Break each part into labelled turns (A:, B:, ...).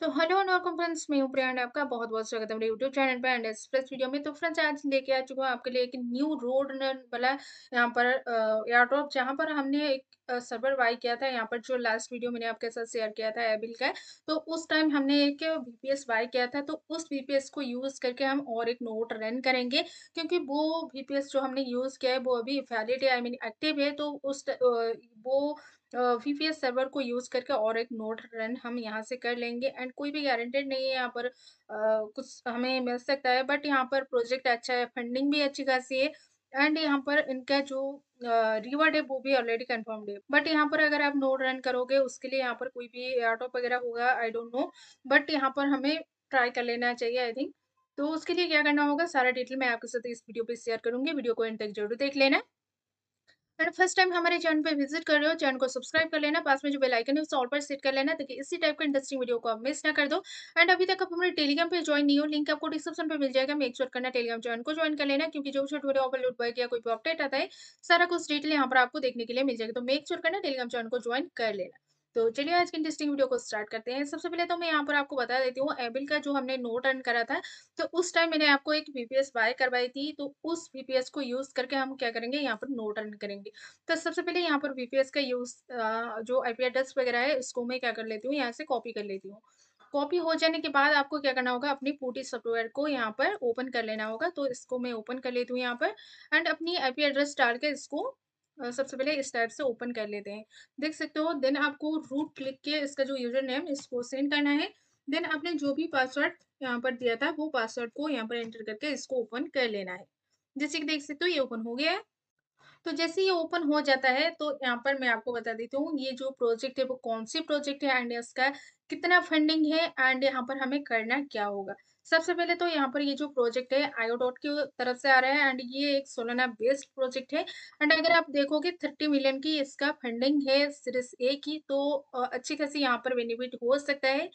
A: तो hello and welcome friends मैं हूं प्रियांड आपका बहुत बहुत स्वागत है मेरे यूट्यूब चैनल पर एंड एक्सप्रेस वीडियो में तो फ्रेंड्स आज लेके आ चुका हूं आपके लिए एक न्यू रोड वाला यहां पर एयरड्रॉप जहां पर हमने एक सर्वर बाय किया था यहां पर जो लास्ट वीडियो मैंने आपके साथ शेयर किया था एबिल का तो उस टाइम हमने एक वीपीएस बाय किया था तो उस वीपीएस को यूज़ करके हम और एक नोट रन करेंगे क्योंकि वो वीपीएस जो हमने यूज़ किया है वो अभी वैलिड आई मीन एक्टिव है तो उस वो वी पी एस सर्वर को यूज़ करके और एक नोट रन हम यहाँ से कर लेंगे एंड कोई भी गारंटेड नहीं है यहाँ पर आ, कुछ हमें मिल सकता है बट यहाँ पर प्रोजेक्ट अच्छा है फंडिंग भी अच्छी खासी है एंड यहाँ पर इनका जो रिवर्ड है वो भी ऑलरेडी कंफर्म्ड है बट यहाँ पर अगर आप नोट रन करोगे उसके लिए यहाँ पर कोई भी ऑटोप वगैरह होगा आई डोंट नो बट यहाँ पर हमें ट्राई कर लेना चाहिए आई थिंक तो उसके लिए क्या करना होगा सारा डिटेल मैं आपके साथ इस वीडियो पे शेयर करूंगी वीडियो को इन तक जरूर देख लेना एंड फर्स्ट टाइम हमारे चैनल पे विजिट कर रहे हो चैनल को सब्सक्राइब कर लेना पास में जो बेल आइकन है उसे ऑल पर सेट कर लेना ताकि इसी टाइप का इंटरेस्टिंग वीडियो को आप मिस ना कर दो एंड अभी तक आप हमारे टेलीग्राम पे ज्वाइन नहीं हो लिंक आपको डिस्क्रिप्शन पर मिल जाएगा मेक श्योर करना टेलीग्राम चैनल को ज्वाइन कर लेना क्योंकि जो छोटे वीडियो अपलोड बॉय या कोई भी अपडेट आता है सारा कुछ डिटेल यहाँ पर आपको देखने के लिए मिल जाएगा तो मेक श्योर करना टेलीग्राम चैनल को ज्वाइन कर लेना तो चलिए आज के इंटरेस्टिंग वीडियो को स्टार्ट करते हैं सबसे पहले तो मैं यहाँ पर आपको बता देती हूँ एबिल का जो हमने नोट अर्न करा था तो उस टाइम मैंने आपको एक वीपीएस बाय करवाई थी तो उस वीपीएस को यूज करके हम क्या करेंगे यहाँ पर नोट अर्न करेंगे तो सबसे पहले यहाँ पर वीपीएस का यूज जो आईपी एड्रेस वगैरह है इसको मैं क्या कर लेती हूँ यहाँ से कॉपी कर लेती हूँ कॉपी हो जाने के बाद आपको क्या करना होगा अपनी पूटी सॉफ्टवेयर को यहाँ पर ओपन कर लेना होगा तो इसको मैं ओपन कर लेती हूँ यहाँ पर एंड अपनी आईपी एड्रेस डाल के इसको सबसे पहले इस टाइप से ओपन कर लेते हैं देख सकते हो देन आपको रूट क्लिक के इसका जो यूजर नेम इसको सेंड करना है देन आपने जो भी पासवर्ड यहाँ पर दिया था वो पासवर्ड को यहाँ पर एंटर करके इसको ओपन कर लेना है जैसे कि देख सकते हो ये ओपन हो गया है तो जैसे ये ओपन हो जाता है तो यहाँ पर मैं आपको बता देती हूँ ये जो प्रोजेक्ट है वो कौन सी प्रोजेक्ट है एंड इसका कितना फंडिंग है एंड यहाँ पर हमें करना क्या होगा सबसे पहले तो यहाँ पर ये जो प्रोजेक्ट है आयो डॉट की तरफ से आ रहा है एंड ये एक सोलाना बेस्ड प्रोजेक्ट है एंड अगर आप देखोगे थर्टी मिलियन की इसका फंडिंग है सीरीज ए की तो अच्छी खासी यहाँ पर बेनिफिट हो सकता है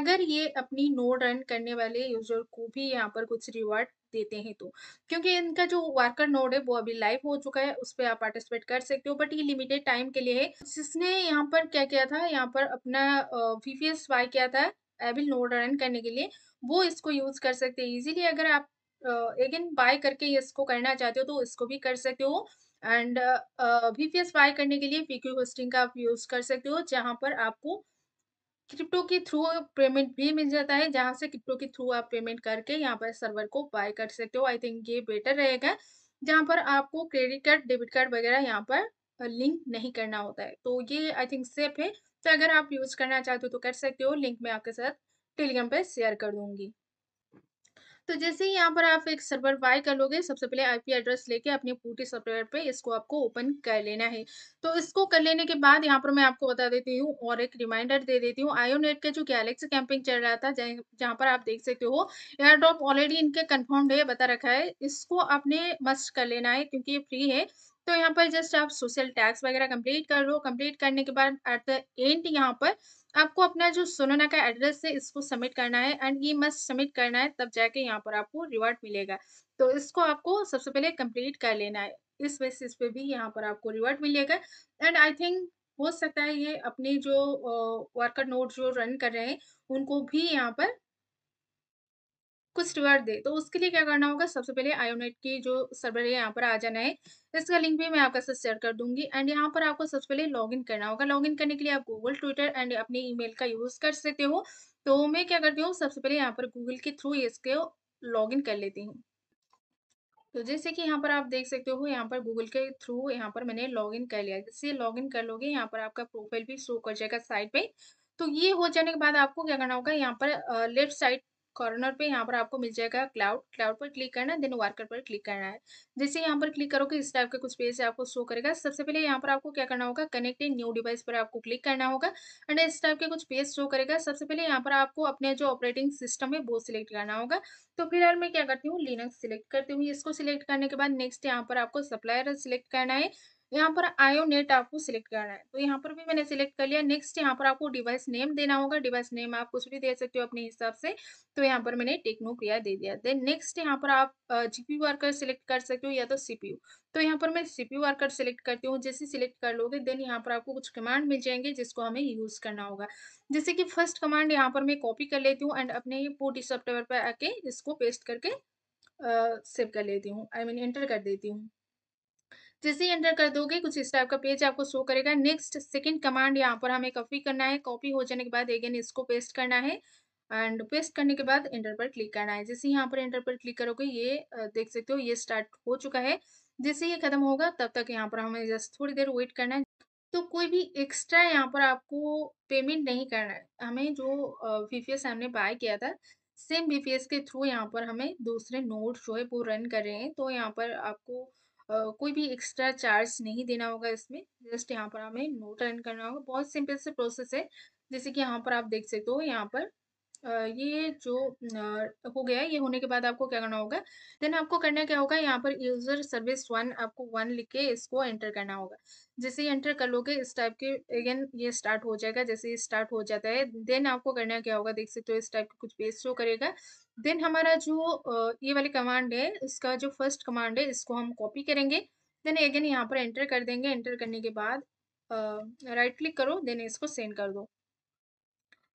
A: अगर ये अपनी नोड रन करने वाले यूजर को भी यहाँ पर कुछ रिवार्ड देते हैं तो क्योंकि इनका जो वर्कर नोड है वो अभी लाइव हो चुका है उस पर आप पार्टिसिपेट कर सकते हो बट ये लिमिटेड टाइम के लिए है जिसने यहाँ पर क्या किया था यहाँ पर अपना वीपीएस स्वाई किया था एविल नोड रन करने के लिए वो इसको यूज़ कर सकते हैं इजीली अगर आप अगेन बाय करके इसको करना चाहते हो तो इसको भी कर सकते हो and V P S buy करने के लिए पीक्यू होस्टिंग का आप यूज़ कर सकते हो जहाँ पर आपको क्रिप्टो के थ्रू पेमेंट भी मिल जाता है जहाँ से क्रिप्टो के थ्रू आप पेमेंट करके यहाँ पर सर्वर को बाय कर सकते हो आई थिंक ये बेटर रहेगा जहाँ पर आपको क्रेडिट कार्ड डेबिट कार्ड वगैरह यहाँ पर लिंक नहीं करना होता है तो ये आई थिंक सेफ है तो अगर आप यूज़ करना चाहते हो तो कर सकते हो लिंक मैं आपके साथ टेलीग्राम पर शेयर कर दूंगी तो जैसे ही यहाँ पर आप एक सर्वर बाय कर लोगे सबसे पहले आईपी एड्रेस लेके अपने पूरी सर्वर पे इसको आपको ओपन कर लेना है तो इसको कर लेने के बाद यहाँ पर मैं आपको बता देती हूँ और एक रिमाइंडर दे देती हूँ आयोनेट का जो गैलेक्सी कैंपिंग चल रहा था जहाँ पर आप देख सकते हो एयर ड्रॉप ऑलरेडी इनके कन्फर्म्ड है बता रखा है इसको आपने मस्ट कर लेना है क्योंकि ये फ्री है तो यहाँ पर जस्ट आप सोशल टैक्स वगैरह कंप्लीट कर लो कंप्लीट करने के बाद एट द एंड यहाँ पर आपको अपना जो सोनोना का एड्रेस है इसको सबमिट करना है एंड ये मस्ट सबमिट करना है तब जाके यहाँ पर आपको रिवॉर्ड मिलेगा तो इसको आपको सबसे पहले कंप्लीट कर लेना है इस बेसिस पे भी यहाँ पर आपको रिवॉर्ड मिलेगा एंड आई थिंक हो सकता है ये अपने जो वर्कर नोट जो रन कर रहे हैं उनको भी यहाँ पर कुछ स्टूअर दे तो उसके लिए क्या करना होगा सबसे पहले आयोनेट की जो सर्वर है यहाँ पर आ जाना है इसका लिंक भी मैं आपके साथ शेयर कर दूंगी एंड यहाँ पर आपको सबसे पहले लॉगिन करना होगा लॉगिन करने के लिए आप गूगल ट्विटर एंड अपने ईमेल का यूज़ कर सकते हो तो मैं क्या करती हूँ सबसे पहले यहाँ पर गूगल के थ्रू इसके लॉगिन कर लेती हूँ तो जैसे कि यहाँ पर आप देख सकते हो यहाँ पर गूगल के थ्रू यहाँ पर मैंने लॉगिन कर लिया जैसे लॉगिन कर लोगे यहाँ पर आपका प्रोफाइल भी शो कर जाएगा साइड पे तो ये हो जाने के बाद आपको क्या करना होगा यहाँ पर लेफ्ट साइड कॉर्नर पे यहाँ पर आपको मिल जाएगा क्लाउड क्लाउड पर क्लिक करना है देन वार्कर पर क्लिक करना है जैसे यहाँ पर क्लिक करोगे इस टाइप के कुछ पेज आपको शो करेगा सबसे पहले यहाँ पर आपको क्या करना होगा कनेक्ट न्यू डिवाइस पर आपको क्लिक करना होगा एंड इस टाइप के कुछ पेज शो करेगा सबसे पहले यहाँ पर आपको अपने जो ऑपरेटिंग सिस्टम है वो सिलेक्ट करना होगा तो फिलहाल मैं क्या करती हूँ लिनक्स सिलेक्ट करती हूँ इसको सिलेक्ट करने के बाद नेक्स्ट यहाँ पर आपको सप्लायर सिलेक्ट करना है यहाँ पर आयो नेट आपको सिलेक्ट करना है तो यहाँ पर भी मैंने सिलेक्ट कर लिया नेक्स्ट यहाँ पर आपको डिवाइस नेम देना होगा डिवाइस नेम आप कुछ भी दे सकते हो अपने हिसाब से तो यहाँ पर मैंने टेक्नो क्रिया दे दिया देन नेक्स्ट यहाँ पर आप जीपी वर्कर सिलेक्ट कर सकते हो या तो सीपीयू तो यहाँ पर मैं सीपीयू वर्कर सिलेक्ट करती हूँ जैसे सिलेक्ट कर लोगे देन यहाँ पर आपको कुछ कमांड मिल जाएंगे जिसको हमें यूज करना होगा जैसे कि फर्स्ट कमांड यहाँ पर मैं कॉपी कर लेती हूँ एंड अपने पोटी सॉफ्टवेयर पर आके इसको पेस्ट करके सेव कर लेती हूँ आई मीन एंटर कर देती हूँ जैसे ही एंटर कर दोगे कुछ इस टाइप का पेज आपको शो करेगा नेक्स्ट सेकेंड कमांड यहाँ पर हमें कॉपी करना है कॉपी हो जाने के बाद अगेन इसको पेस्ट करना है एंड पेस्ट करने के बाद एंटर पर क्लिक करना है जैसे यहाँ पर एंटर पर क्लिक करोगे ये देख सकते हो ये स्टार्ट हो चुका है जैसे ये खत्म होगा तब तक यहाँ पर हमें जस्ट थोड़ी देर वेट करना है तो कोई भी एक्स्ट्रा यहाँ पर आपको पेमेंट नहीं करना है हमें जो वी हमने बाय किया था सेम वी के थ्रू यहाँ पर हमें दूसरे नोट जो है वो रन कर रहे हैं तो यहाँ पर आपको कोई भी एक्स्ट्रा चार्ज नहीं देना होगा इसमें जस्ट यहाँ पर हमें नोट रन करना होगा बहुत सिंपल से प्रोसेस है जैसे कि यहाँ पर आप देख सकते हो यहाँ पर ये जो हो गया ये होने के बाद आपको क्या करना होगा देन आपको करना क्या होगा यहाँ पर यूजर सर्विस वन आपको वन लिख के इसको एंटर करना होगा जैसे एंटर कर लोगे इस टाइप के अगेन ये स्टार्ट हो जाएगा जैसे स्टार्ट हो जाता है देन आपको करना क्या होगा देख सकते हो इस टाइप के कुछ पेज शो करेगा देन हमारा जो ये वाली कमांड है इसका जो फर्स्ट कमांड है इसको हम कॉपी करेंगे देन अगेन यहाँ पर एंटर कर देंगे एंटर करने के बाद राइट क्लिक करो देन इसको सेंड कर दो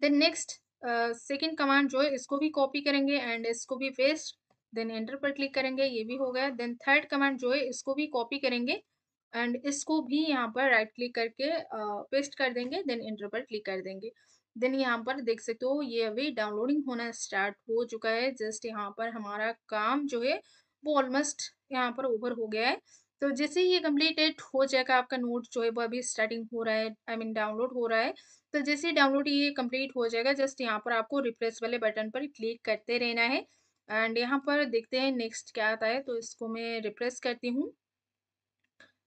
A: देन नेक्स्ट सेकेंड कमांड जो है इसको भी कॉपी करेंगे एंड इसको भी पेस्ट देन एंटर पर क्लिक करेंगे ये भी हो गया देन थर्ड कमांड जो है इसको भी कॉपी करेंगे एंड इसको भी यहाँ पर राइट क्लिक करके पेस्ट कर देंगे देन एंटर पर क्लिक कर देंगे देन यहाँ पर देख सकते हो ये अभी डाउनलोडिंग होना स्टार्ट हो चुका है जस्ट यहाँ पर हमारा काम जो है वो ऑलमोस्ट यहाँ पर ओवर हो गया है तो जैसे ही ये कम्प्लीटेड हो जाएगा आपका नोट जो है वो अभी स्टार्टिंग हो रहा है आई मीन डाउनलोड हो रहा है तो जैसे ही डाउनलोड ये कम्प्लीट हो जाएगा जस्ट यहाँ पर आपको रिप्लेस वाले बटन पर क्लिक करते रहना है एंड यहाँ पर देखते हैं नेक्स्ट क्या आता है तो इसको मैं रिप्रेस करती हूँ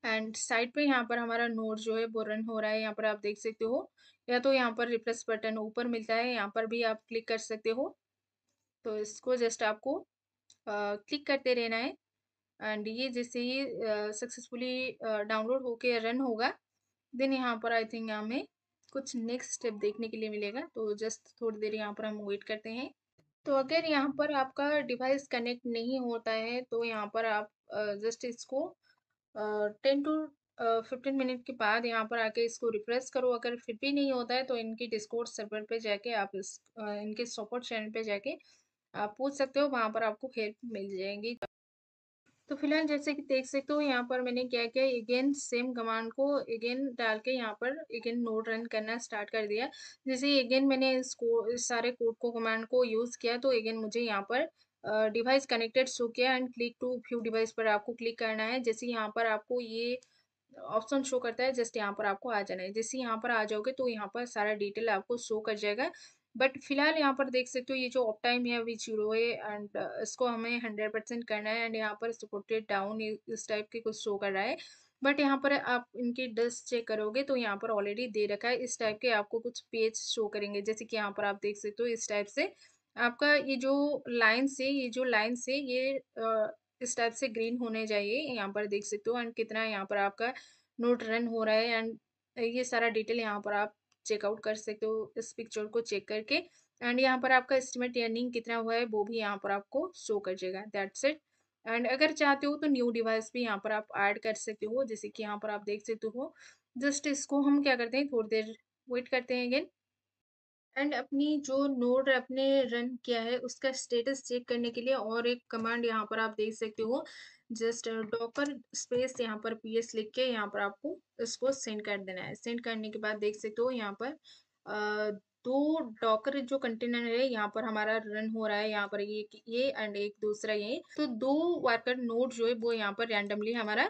A: एंड साइड पे यहाँ पर हमारा नोट जो है वो रन हो रहा है यहाँ पर आप देख सकते हो या तो यहाँ पर रिप्लेस बटन ऊपर मिलता है यहाँ पर भी आप क्लिक कर सकते हो तो इसको जस्ट आपको क्लिक करते रहना है एंड ये जैसे ही सक्सेसफुली डाउनलोड होके रन होगा देन यहाँ पर आई थिंक हमें कुछ नेक्स्ट स्टेप देखने के लिए मिलेगा तो जस्ट थोड़ी देर यहाँ पर हम वेट करते हैं तो अगर यहाँ पर आपका डिवाइस कनेक्ट नहीं होता है तो यहाँ पर आप जस्ट इसको टेन टू फिफ्टीन मिनट के बाद यहाँ पर आके इसको रिफ्रेश करो अगर फिर भी नहीं होता है तो इनकी डिस्कोर्ट सर्वर पे जाके आप इस इनके सपोर्ट चैनल पे जाके आप पूछ सकते हो वहाँ पर आपको हेल्प मिल जाएगी तो फिलहाल जैसे कि देख सकते हो यहाँ पर मैंने क्या किया अगेन सेम कमांड को अगेन डाल के यहाँ पर अगेन नोड रन करना स्टार्ट कर दिया जैसे अगेन मैंने इस को इस सारे कोड को कमांड को यूज़ किया तो अगेन मुझे यहाँ पर डिवाइस कनेक्टेड शो किया and click to few device पर आपको क्लिक करना है जैसे यहाँ पर आपको ये ऑप्शन शो करता है जस्ट यहाँ पर आपको आ जाना है जैसे यहाँ पर आ जाओगे तो यहाँ पर सारा डिटेल आपको शो कर जाएगा बट फिलहाल यहाँ पर देख सकते हो ये जो ऑफ टाइम है अभी जीरो है एंड uh, इसको हमें हंड्रेड परसेंट करना है एंड यहाँ पर सपोर्टेड डाउन इस टाइप के कुछ शो कर रहा है बट यहाँ पर आप इनके डस्ट चेक करोगे तो यहाँ पर ऑलरेडी दे रखा है इस टाइप के आपको कुछ पेज शो करेंगे जैसे कि यहाँ पर आप देख सकते हो इस टाइप से आपका ये जो लाइन से ये जो लाइन से ये इस टाइप से ग्रीन होने चाहिए यहाँ पर देख सकते हो एंड कितना यहाँ पर आपका नोट रन हो रहा है एंड ये सारा डिटेल यहाँ पर आप चेकआउट कर सकते हो इस पिक्चर को चेक करके एंड यहाँ पर आपका एस्टिमेट अर्निंग कितना हुआ है वो भी यहाँ पर आपको शो कर जाएगा दैट्स इट एंड अगर चाहते हो तो न्यू डिवाइस भी यहाँ पर आप ऐड कर सकते हो जैसे कि यहाँ पर आप देख सकते हो जस्ट इसको हम क्या करते हैं थोड़ी देर वेट करते हैं अगेन एंड अपनी जो नोड अपने रन किया है उसका स्टेटस चेक करने के लिए और एक कमांड यहाँ पर आप देख सकते हो जस्ट डॉकर स्पेस यहाँ पर पी एस लिख के यहाँ पर आपको इसको सेंड कर देना है सेंड करने के बाद देख सकते हो यहाँ पर आ, दो डॉकर जो कंटेनर है यहाँ पर हमारा रन हो रहा है यहाँ पर एक ये एंड एक दूसरा ये तो दो वर्कर नोड जो है वो यहाँ पर रैंडमली हमारा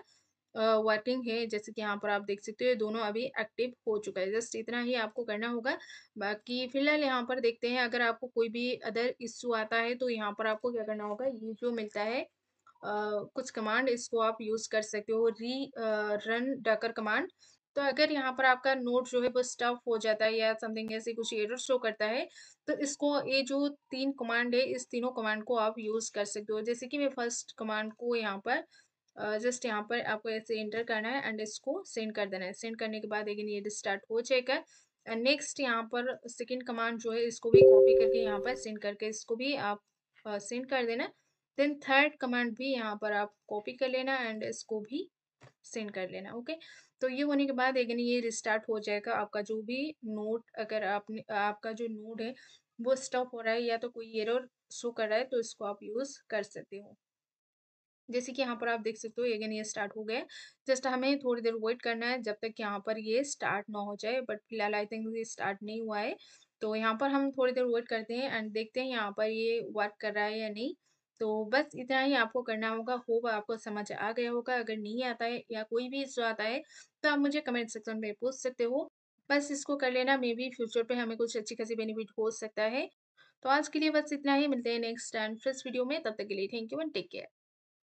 A: वर्किंग है जैसे कि यहाँ पर आप देख सकते हो ये दोनों अभी एक्टिव हो चुका है जस्ट इतना ही आपको करना होगा बाकी फिलहाल यहाँ पर देखते हैं अगर आपको कोई भी अदर इश्यू आता है तो यहाँ पर आपको क्या करना होगा ये जो मिलता है कुछ कमांड इसको आप यूज़ कर सकते हो री रन डकर कमांड तो अगर यहाँ पर आपका नोट जो है वो स्टफ हो जाता है या समथिंग ऐसे कुछ एरर शो करता है तो इसको ये जो तीन कमांड है इस तीनों कमांड को आप यूज़ कर सकते हो जैसे कि मैं फर्स्ट कमांड को यहाँ पर जस्ट यहाँ पर आपको ऐसे एंटर करना है एंड इसको सेंड कर देना है सेंड करने के बाद लेकिन ये स्टार्ट हो जाएगा एंड नेक्स्ट यहाँ पर सेकेंड कमांड जो है इसको भी कॉपी करके यहाँ पर सेंड करके इसको भी आप सेंड कर देना देन थर्ड कमांड भी यहाँ पर आप कॉपी कर लेना एंड इसको भी सेंड कर लेना ओके तो ये होने के बाद अगेन ये रिस्टार्ट हो जाएगा आपका जो भी नोट अगर आपने आपका जो नोट है वो स्टॉप हो रहा है या तो कोई एरर शो कर रहा है तो इसको आप यूज़ कर सकते हो जैसे कि यहाँ पर आप देख सकते हो अगेन ये स्टार्ट हो गया जस्ट हमें थोड़ी देर वेट करना है जब तक यहाँ पर ये स्टार्ट ना हो जाए बट फिलहाल आई थिंक ये स्टार्ट नहीं हुआ है तो यहाँ पर हम थोड़ी देर वेट करते हैं एंड देखते हैं यहाँ पर ये वर्क कर रहा है या नहीं तो बस इतना ही आपको करना होगा होप आपको समझ आ गया होगा अगर नहीं आता है या कोई भी इशू आता है तो आप मुझे कमेंट सेक्शन में पूछ सकते हो बस इसको कर लेना मे बी फ्यूचर पे हमें कुछ अच्छी खासी बेनिफिट हो सकता है तो आज के लिए बस इतना ही मिलते हैं नेक्स्ट एंड फ्रेश वीडियो में तब तक के लिए thank you and take care